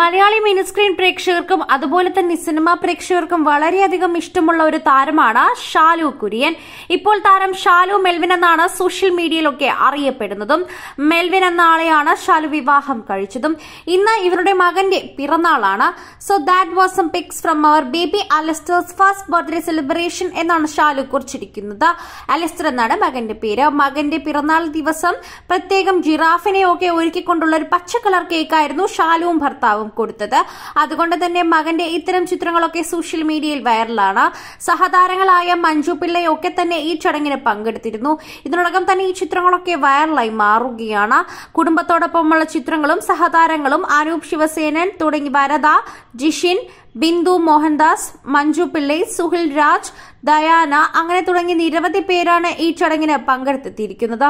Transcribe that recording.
Malayali screen പ്രേക്ഷകർക്കും അതുപോലെ തന്നെ സിനിമാ പ്രേക്ഷകർക്കും വളരെയധികം ഇഷ്ടമുള്ള ഒരു താരമാണ് ഷാലു കുര്യൻ ഇപ്പോൾ താരം ഷാലു മെൽവിൻ എന്നാണ് സോഷ്യൽ മീഡിയയിലൊക്കെ അറിയപ്പെടുന്നതും മെൽവിൻ എന്ന ആളെയാണ് ഷാലു വിവാഹം കഴിച്ചതും ഇന്ന് ഇവരുടെ മകന്റെ പിറന്നാളാണ് so that was some pics from our baby Alastair's first birthday celebration എന്നാണ് ഷാലു കുറിച്ചിരിക്കുന്നത് അലസ്റ്റർ എന്നാണ് മകന്റെ പേര് മകന്റെ പിറന്നാൾ ദിവസം പ്രത്യേകം ജിറാഫിനെയൊക്കെ ഒരുക്കിക്കൊണ്ടുള്ള ഒരു പച്ച കളർ കേക്കായിരുന്നു ഷാലുവും ഭർത്താവും വിവാഹവും കൊടുത്തത് അതുകൊണ്ട് തന്നെ മകന്റെ ഇത്തരം ചിത്രങ്ങളൊക്കെ സോഷ്യൽ മീഡിയയിൽ വൈറലാണ് സഹതാരങ്ങളായ മഞ്ജു പിള്ളയൊക്കെ തന്നെ ഈ ചടങ്ങിന് പങ്കെടുത്തിരുന്നു ഇതിനോടകം തന്നെ ഈ ചിത്രങ്ങളൊക്കെ വൈറലായി മാറുകയാണ് കുടുംബത്തോടൊപ്പമുള്ള ചിത്രങ്ങളും സഹതാരങ്ങളും അനൂപ് ശിവസേനൻ തുടങ്ങി വരദ ജിഷിൻ ബിന്ദു മോഹൻദാസ് മഞ്ജു പിള്ളൈ സുഹിൽ രാജ് ദയാന അങ്ങനെ തുടങ്ങി നിരവധി പേരാണ് ഈ ചടങ്ങിന് പങ്കെടുത്തെത്തിയിരിക്കുന്നത്